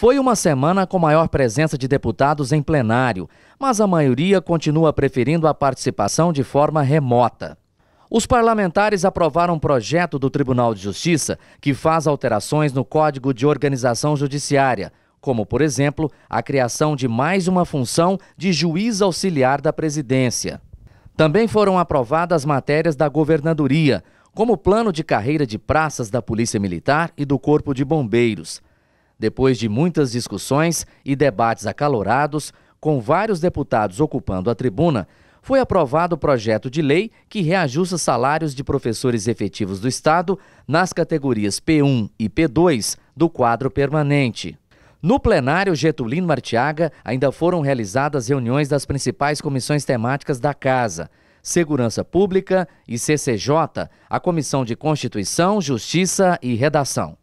Foi uma semana com maior presença de deputados em plenário, mas a maioria continua preferindo a participação de forma remota. Os parlamentares aprovaram um projeto do Tribunal de Justiça que faz alterações no Código de Organização Judiciária, como, por exemplo, a criação de mais uma função de juiz auxiliar da presidência. Também foram aprovadas matérias da governadoria, como o plano de carreira de praças da Polícia Militar e do Corpo de Bombeiros. Depois de muitas discussões e debates acalorados, com vários deputados ocupando a tribuna, foi aprovado o projeto de lei que reajusta salários de professores efetivos do Estado nas categorias P1 e P2 do quadro permanente. No plenário Getulino Martiaga, ainda foram realizadas reuniões das principais comissões temáticas da Casa. Segurança Pública e CCJ, a Comissão de Constituição, Justiça e Redação.